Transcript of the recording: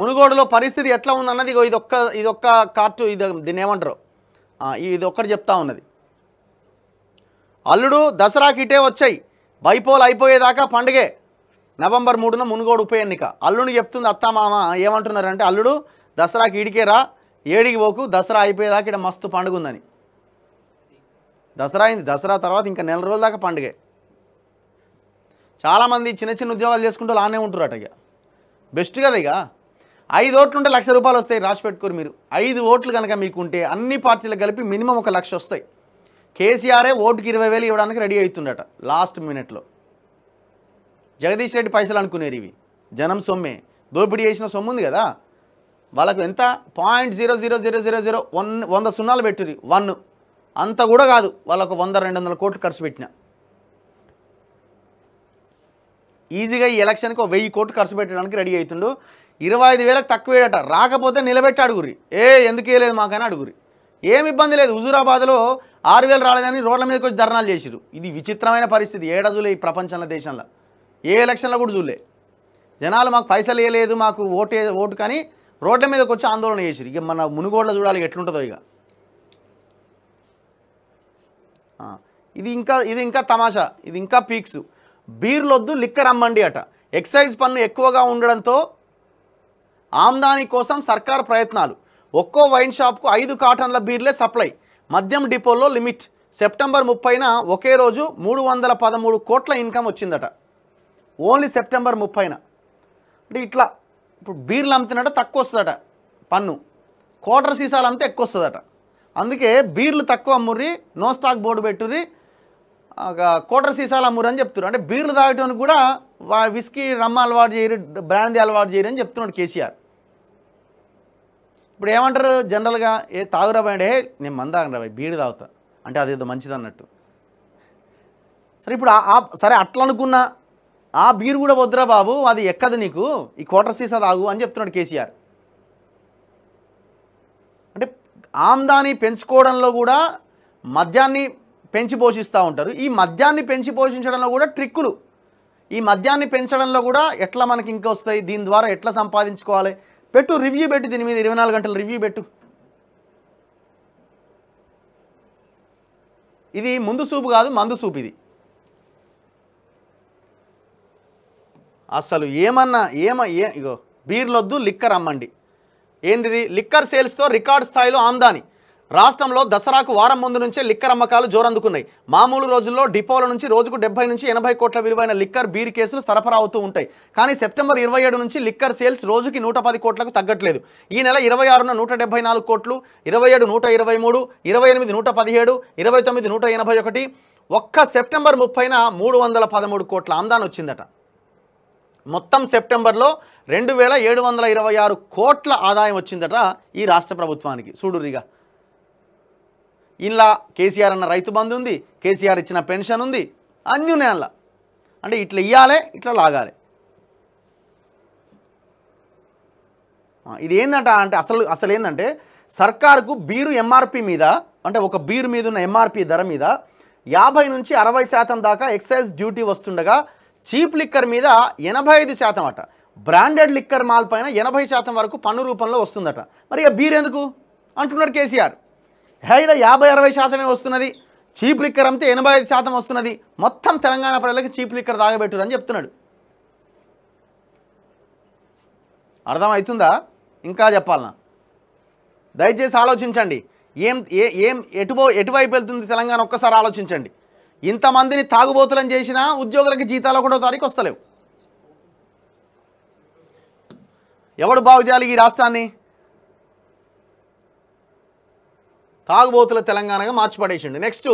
మునుగోడులో పరిస్థితి ఎట్లా ఉందన్నది ఇది ఒక్క ఇది ఒక్క కార్టు ఇది దీన్ని ఏమంటారు ఇది ఒక్కటి చెప్తా ఉన్నది అల్లుడు దసరాకి ఇటే వచ్చాయి బైపోలు అయిపోయేదాకా పండుగే నవంబర్ మూడున మునుగోడు ఉప ఎన్నిక అల్లుడు చెప్తుంది అత్తమామ ఏమంటున్నారంటే అల్లుడు దసరాకి ఇడికే రా ఏడికి పోకు దసరా అయిపోయేదాకా ఇక్కడ మస్తు పండుగ ఉందని దసరా అయింది దసరా తర్వాత ఇంకా నెల రోజుల దాకా పండుగే చాలామంది చిన్న చిన్న ఉద్యోగాలు చేసుకుంటూ అలానే ఉంటారు అట ఇక బెస్ట్ కదా ఇక ఐదు ఓట్లు ఉంటే లక్ష రూపాయలు వస్తాయి రాసి పెట్టుకోరు మీరు ఐదు ఓట్లు కనుక మీకు ఉంటే అన్ని పార్టీలు కలిపి మినిమం ఒక లక్ష వస్తాయి కేసీఆరే ఓటుకి ఇరవై వేలు ఇవ్వడానికి రెడీ అవుతుండట లాస్ట్ మినిట్లో జగదీష్ రెడ్డి పైసలు అనుకునేరు ఇవి జనం సొమ్మే దోపిడీ చేసిన సొమ్ము ఉంది కదా వాళ్ళకు ఎంత point zero zero zero zero zero one వంద సున్నాలు పెట్టిరి వన్ అంత కూడా కాదు వాళ్ళకు వంద రెండు వందల కోట్లు ఖర్చు పెట్టినా ఈజీగా ఈ ఎలక్షన్కి వెయ్యి కోట్లు ఖర్చు పెట్టడానికి రెడీ అవుతుండు ఇరవై ఐదు వేలకు తక్కువేడట రాకపోతే నిలబెట్టి అడుగురి ఏ ఎందుకే లేదు మాకైనా అడుగురి ఏమి ఇబ్బంది లేదు హుజూరాబాద్లో ఆరు వేలు రాలేదని రోడ్ల మీదకి వచ్చి ధర్నాలు చేసిరు ఇది విచిత్రమైన పరిస్థితి ఏడాదులే ఈ ప్రపంచంలో దేశంలో ఏ ఎలక్షన్లో కూడా చూడలే జనాలు మాకు పైసలు వేయలేదు మాకు ఓటు ఓటు కానీ రోడ్ల మీదకి వచ్చి ఆందోళన చేసిరు ఇక మన మునుగోడ్లో చూడాలి ఎట్లుంటుందో ఇక ఇది ఇంకా ఇది ఇంకా తమాషా ఇది ఇంకా పీక్స్ బీర్లొద్దు లిక్కర్ అమ్మండి అట ఎక్సైజ్ పన్ను ఎక్కువగా ఉండడంతో ఆమ్దాని కోసం సర్కార్ ప్రయత్నాలు ఒక్కో వైన్ షాప్కు ఐదు కాటన్ల బీర్లే సప్లై మద్యం డిపోలో లిమిట్ సెప్టెంబర్ ముప్పైన ఒకే రోజు మూడు వందల పదమూడు కోట్ల ఇన్కమ్ వచ్చిందట ఓన్లీ సెప్టెంబర్ ముప్పైన అంటే ఇట్లా ఇప్పుడు బీర్లు అమ్ముతున్నట తక్కువ వస్తుందట పన్ను కోటర్ సీసాలు అమ్మితే ఎక్కువ వస్తుందట అందుకే బీర్లు తక్కువ అమ్ముర్రి నో స్టాక్ బోర్డు పెట్టుర్రీ కోటర్ సీసాలు అమ్మురు అని చెప్తున్నారు అంటే బీర్లు తాగటం కూడా వా విస్కీ రమ్మ అలవాటు చేయరు బ్రాండ్ అలవాటు చేయరు అని చెప్తున్నాడు కేసీఆర్ ఇప్పుడు ఏమంటారు జనరల్గా ఏ తాగురాబాయ్ అంటే నేను మంద రా బీడు తాగుతా అంటే అదేదో మంచిది అన్నట్టు సరే ఇప్పుడు సరే అట్లా అనుకున్న ఆ బీరు కూడా వద్దురా బాబు అది ఎక్కదు నీకు ఈ కోటర్ సీసా తాగు అని చెప్తున్నాడు కేసీఆర్ అంటే ఆమ్దాని పెంచుకోవడంలో కూడా మద్యాన్ని పెంచి పోషిస్తూ ఉంటారు ఈ మద్యాన్ని పెంచి పోషించడంలో కూడా ట్రిక్కులు ఈ మద్యాన్ని పెంచడంలో కూడా ఎట్లా మనకి ఇంకా వస్తాయి దీని ద్వారా ఎట్లా సంపాదించుకోవాలి పెట్టు రివ్యూ పెట్టు దీని మీద ఇరవై నాలుగు గంటలు రివ్యూ పెట్టు ఇది ముందు సూపు కాదు మందు సూపు ఇది అసలు ఏమన్నా ఏమ ఏ ఇగో బీర్లొద్దు లిక్కర్ అమ్మండి ఏంటిది లిక్కర్ సేల్స్తో రికార్డ్ స్థాయిలో ఆమ్దాని రాష్ట్రంలో దసరాకు వారం ముందు నుంచే లిక్కర్ అమ్మకాలు జోరందుకున్నాయి మామూలు రోజుల్లో డిపోల నుంచి రోజుకు డెబ్బై నుంచి ఎనభై కోట్ల విలువైన లిక్కర్ బీర్ కేసులు సరఫరా అవుతూ ఉంటాయి కానీ సెప్టెంబర్ ఇరవై ఏడు నుంచి లిక్కర్ సేల్స్ రోజుకి నూట పది కోట్లకు తగ్గట్లేదు ఈ నెల ఇరవై ఆరున నూట డెబ్బై నాలుగు కోట్లు ఇరవై ఏడు నూట ఇరవై మూడు ఇరవై ఎనిమిది నూట పదిహేడు ఇరవై తొమ్మిది నూట ఎనభై ఒకటి ఒక్క సెప్టెంబర్ ముప్పైన మూడు వందల పదమూడు కోట్ల ఆందాన్ వచ్చిందట మొత్తం సెప్టెంబర్లో రెండు వేల ఏడు వందల ఇరవై ఆరు కోట్ల ఆదాయం వచ్చిందట ఈ రాష్ట్ర ప్రభుత్వానికి చూడురిగా ఇలా కేసీఆర్ అన్న రైతు బంధు ఉంది కేసీఆర్ ఇచ్చిన పెన్షన్ ఉంది అన్నీ ఉన్నాయి అందులో అంటే ఇట్లా ఇయ్యాలి ఇట్లా లాగాలి ఇది ఏంటంట అంటే అసలు అసలు ఏంటంటే సర్కారుకు బీరు ఎంఆర్పి మీద అంటే ఒక బీరు మీద ఉన్న ఎంఆర్పి ధర మీద యాభై నుంచి అరవై శాతం దాకా ఎక్సైజ్ డ్యూటీ వస్తుండగా చీప్ లిక్కర్ మీద ఎనభై ఐదు శాతం అట బ్రాండెడ్ లిక్కర్ మాల్ పైన ఎనభై శాతం వరకు పన్ను రూపంలో వస్తుందట మరి ఇక బీరు ఎందుకు అంటున్నారు కేసీఆర్ హైడ యాభై అరవై శాతమే వస్తున్నది చీప్ లిక్కర్ అంతే ఎనభై ఐదు శాతం వస్తున్నది మొత్తం తెలంగాణ ప్రజలకి చీప్ లిక్కర్ తాగబెట్టురని అని చెప్తున్నాడు అర్థమవుతుందా ఇంకా చెప్పాలనా దయచేసి ఆలోచించండి ఏం ఏ ఏం ఎటుపో ఎటువైపు వెళ్తుంది తెలంగాణ ఒక్కసారి ఆలోచించండి ఇంతమందిని తాగుబోతులను చేసినా ఉద్యోగులకి జీతాలు ఒకటో తారీఖు వస్తలేవు ఎవడు బాగు చేయాలి ఈ రాష్ట్రాన్ని తాగుబోతుల తెలంగాణగా మార్చిపడేసిండు నెక్స్ట్